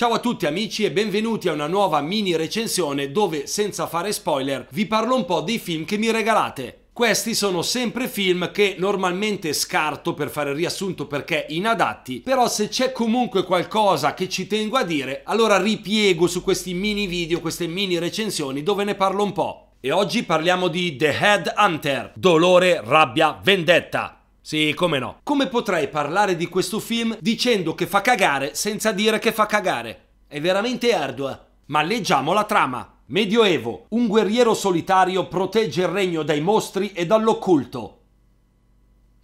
Ciao a tutti amici e benvenuti a una nuova mini recensione dove, senza fare spoiler, vi parlo un po' dei film che mi regalate. Questi sono sempre film che normalmente scarto per fare il riassunto perché inadatti, però se c'è comunque qualcosa che ci tengo a dire, allora ripiego su questi mini video, queste mini recensioni dove ne parlo un po'. E oggi parliamo di The Head Hunter, Dolore, Rabbia, Vendetta, sì, come no. Come potrei parlare di questo film dicendo che fa cagare senza dire che fa cagare? È veramente ardua. Eh. Ma leggiamo la trama. Medioevo, un guerriero solitario protegge il regno dai mostri e dall'occulto.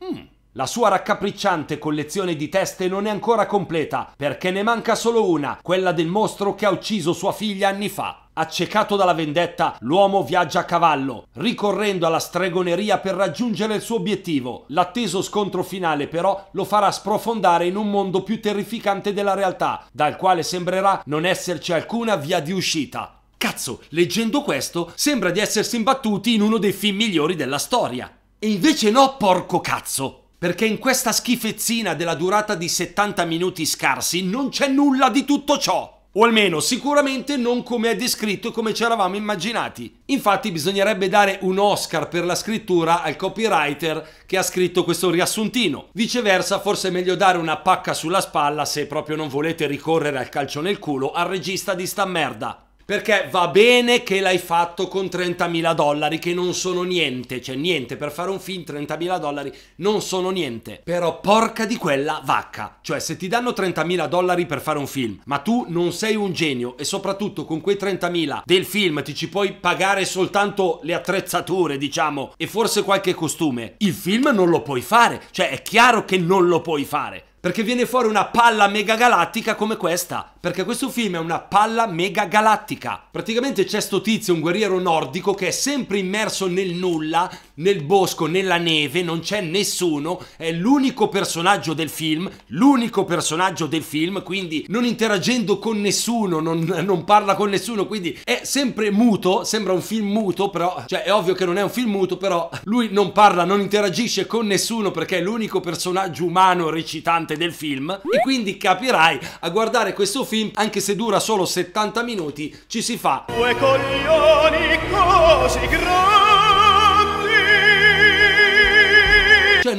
Mm. La sua raccapricciante collezione di teste non è ancora completa, perché ne manca solo una, quella del mostro che ha ucciso sua figlia anni fa. Accecato dalla vendetta, l'uomo viaggia a cavallo, ricorrendo alla stregoneria per raggiungere il suo obiettivo. L'atteso scontro finale però lo farà sprofondare in un mondo più terrificante della realtà, dal quale sembrerà non esserci alcuna via di uscita. Cazzo, leggendo questo, sembra di essersi imbattuti in uno dei film migliori della storia. E invece no, porco cazzo! Perché in questa schifezzina della durata di 70 minuti scarsi non c'è nulla di tutto ciò! O almeno sicuramente non come è descritto e come ci eravamo immaginati. Infatti bisognerebbe dare un Oscar per la scrittura al copywriter che ha scritto questo riassuntino. Viceversa forse è meglio dare una pacca sulla spalla se proprio non volete ricorrere al calcio nel culo al regista di sta merda. Perché va bene che l'hai fatto con 30.000 dollari, che non sono niente, cioè niente, per fare un film 30.000 dollari non sono niente. Però porca di quella vacca, cioè se ti danno 30.000 dollari per fare un film, ma tu non sei un genio e soprattutto con quei 30.000 del film ti ci puoi pagare soltanto le attrezzature, diciamo, e forse qualche costume, il film non lo puoi fare, cioè è chiaro che non lo puoi fare. Perché viene fuori una palla mega galattica come questa perché questo film è una palla mega galattica. Praticamente c'è sto tizio, un guerriero nordico, che è sempre immerso nel nulla, nel bosco, nella neve, non c'è nessuno, è l'unico personaggio del film, l'unico personaggio del film, quindi non interagendo con nessuno, non, non parla con nessuno, quindi è sempre muto, sembra un film muto, però, cioè è ovvio che non è un film muto, però lui non parla, non interagisce con nessuno perché è l'unico personaggio umano recitante del film e quindi capirai a guardare questo film film, anche se dura solo 70 minuti, ci si fa. Due coglioni con...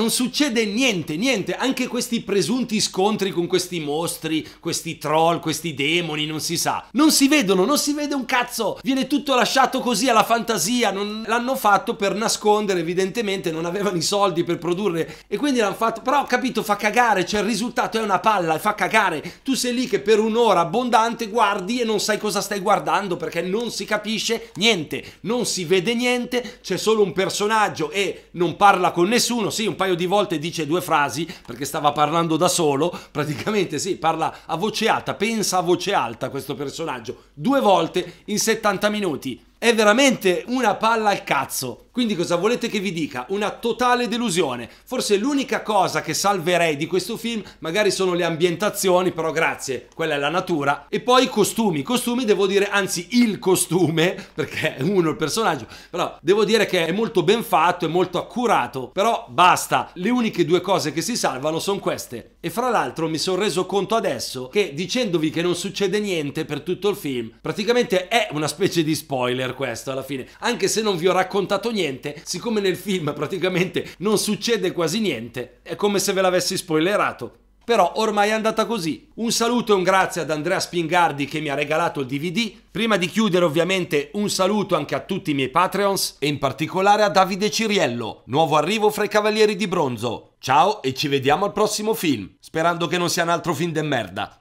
non succede niente, niente, anche questi presunti scontri con questi mostri, questi troll, questi demoni, non si sa. Non si vedono, non si vede un cazzo, viene tutto lasciato così alla fantasia, non l'hanno fatto per nascondere, evidentemente non avevano i soldi per produrre e quindi l'hanno fatto, però capito, fa cagare, cioè il risultato è una palla, fa cagare. Tu sei lì che per un'ora abbondante guardi e non sai cosa stai guardando perché non si capisce niente, non si vede niente, c'è solo un personaggio e non parla con nessuno, sì, un paio paio di volte dice due frasi perché stava parlando da solo, praticamente sì, parla a voce alta, pensa a voce alta questo personaggio, due volte in 70 minuti è veramente una palla al cazzo. Quindi cosa volete che vi dica? Una totale delusione. Forse l'unica cosa che salverei di questo film magari sono le ambientazioni, però grazie, quella è la natura. E poi i costumi. I costumi devo dire, anzi il costume, perché è uno il personaggio, però devo dire che è molto ben fatto, è molto accurato. Però basta, le uniche due cose che si salvano sono queste. E fra l'altro mi sono reso conto adesso che dicendovi che non succede niente per tutto il film, praticamente è una specie di spoiler questo alla fine, anche se non vi ho raccontato niente, siccome nel film praticamente non succede quasi niente, è come se ve l'avessi spoilerato. Però ormai è andata così. Un saluto e un grazie ad Andrea Spingardi che mi ha regalato il DVD. Prima di chiudere ovviamente un saluto anche a tutti i miei Patreons e in particolare a Davide Ciriello, nuovo arrivo fra i Cavalieri di Bronzo. Ciao e ci vediamo al prossimo film, sperando che non sia un altro film de merda.